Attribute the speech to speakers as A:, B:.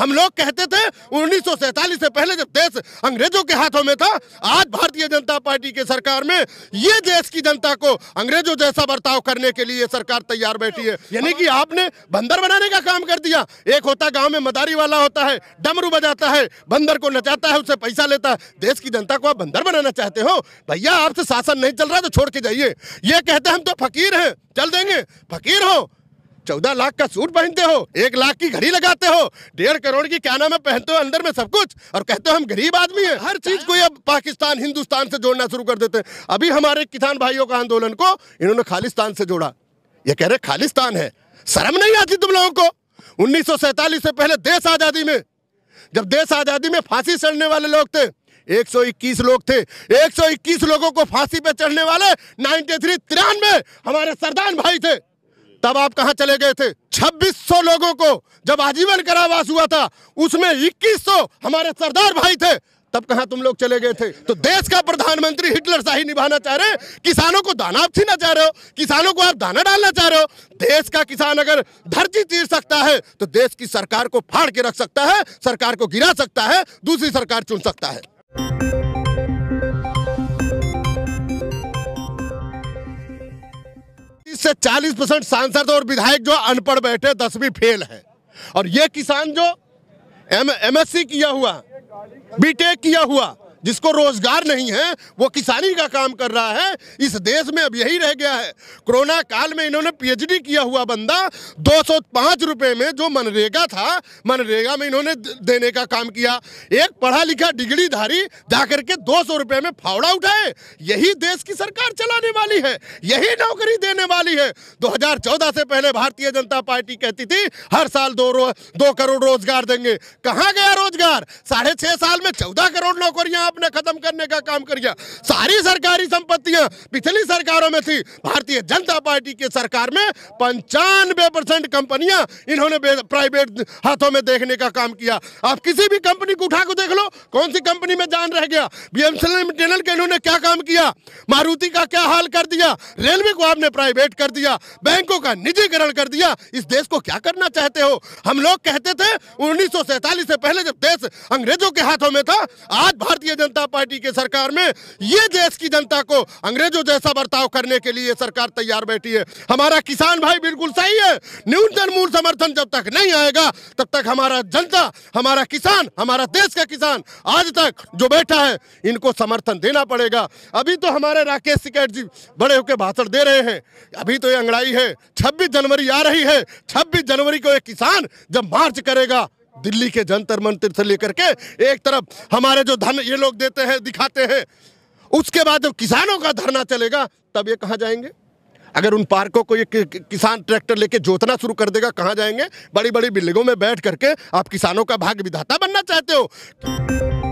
A: हम लोग कहते थे उन्नीस से पहले जब देश अंग्रेजों के हाथों में था आज भारतीय जनता पार्टी के सरकार में ये देश की जनता को अंग्रेजों जैसा बर्ताव करने के लिए सरकार तैयार बैठी है यानी कि आपने बंदर बनाने का काम कर दिया एक होता गांव में मदारी वाला होता है डमरू बजाता है बंदर को नचाता है उसे पैसा लेता है देश की जनता को आप बंदर बनाना चाहते हो भैया आपसे शासन नहीं चल रहा तो छोड़ के जाइए ये कहते हम तो फकीर हैं चल देंगे फकीर हो चौदह लाख का सूट पहनते हो एक लाख की घड़ी लगाते हो डेढ़ करोड़ की क्या नाम है पहनते हो अंदर में सब कुछ और कहते हो हम गरीब आदमी हैं हर चीज को अब पाकिस्तान हिंदुस्तान से जोड़ना शुरू कर देते हैं अभी हमारे किसान भाइयों का आंदोलन को इन्होंने खालिस्तान से जोड़ा ये कह रहे खालिस्तान है शर्म नहीं आती तुम लोगों को उन्नीस से पहले देश आजादी में जब देश आजादी में फांसी चढ़ने वाले लोग थे 121 लोग थे 121 लोगों को फांसी पे चढ़ने वाले 93 थ्री तिरानवे हमारे सरदार भाई थे तब आप कहाँ चले गए थे 2600 लोगों को जब आजीवन कारावास हुआ था उसमें 2100 हमारे सरदार भाई थे तब कहा तुम लोग चले गए थे तो देश का प्रधानमंत्री हिटलर शाही निभाना चाह रहे किसानों को दाना आप छीना चाह रहे हो किसानों को आप दाना डालना चाह रहे हो देश का किसान अगर धरती चीर सकता है तो देश की सरकार को फाड़ के रख सकता है सरकार को गिरा सकता है दूसरी सरकार चुन सकता है से चालीस परसेंट सांसद और विधायक जो अनपढ़ बैठे दसवीं फेल है और ये किसान जो एम एमएससी किया हुआ बीटेक किया हुआ जिसको रोजगार नहीं है वो किसानी का काम कर रहा है इस देश में अब यही रह गया है कोरोना काल में इन्होंने पीएचडी किया हुआ बंदा दो सौ रुपए में जो मनरेगा था मनरेगा में इन्होंने देने का काम किया एक पढ़ा लिखा डिग्री धारी जाकर के दो सौ रुपए में फावड़ा उठाए यही देश की सरकार चलाने वाली है यही नौकरी देने वाली है दो से पहले भारतीय जनता पार्टी कहती थी हर साल दो दो करोड़ रोजगार देंगे कहाँ गया रोजगार साढ़े छह साल में चौदह करोड़ नौकरियां आपने खत्म करने का काम कर दिया सारी सरकारी संपत्तियां पिछली सरकारों में थी भारतीय जनता पार्टी की सरकार में पंचानवे परसेंट कंपनियां इन्होंने प्राइवेट हाथों में देखने का काम किया आप किसी भी कंपनी को उठा को देख लो कौन सी कंपनी में जान रह गया बीएमसीएल के इन्होंने क्या काम किया मारुति का क्या हाल कर दिया रेलवे को आपने प्राइवेट कर दिया बैंकों का निजीकरण कर दिया इस देश को क्या करना चाहते हो हम लोग कहते थे उन्नीस से पहले जब देश अंग्रेजों के हाथों में था आज भारतीय जनता पार्टी के सरकार में ये देश की जनता को अंग्रेजों जैसा बर्ताव करने के लिए सरकार तैयार बैठी है हमारा किसान भाई बिल्कुल सही है न्यूनतम मूल समर्थन जब तक नहीं आएगा तब तक हमारा जनता हमारा किसान हमारा देश का किसान आज तक जो बैठा है इनको समर्थन देना पड़ेगा अभी तो हमारे राकेश सिकेट जी बड़े होकर भाषण दे रहे हैं अभी तो ये अंगड़ाई है छब्बीस जनवरी आ रही है छब्बीस जनवरी को एक किसान जब मार्च करेगा दिल्ली के जंतर मंत्र से लेकर के एक तरफ हमारे जो धन ये लोग देते हैं दिखाते हैं उसके बाद जब किसानों का धरना चलेगा तब ये कहाँ जाएंगे अगर उन पार्कों को ये किसान ट्रैक्टर लेके जोतना शुरू कर देगा कहाँ जाएंगे बड़ी बड़ी बिल्डिंगों में बैठ करके आप किसानों का भाग विधाता बनना चाहते हो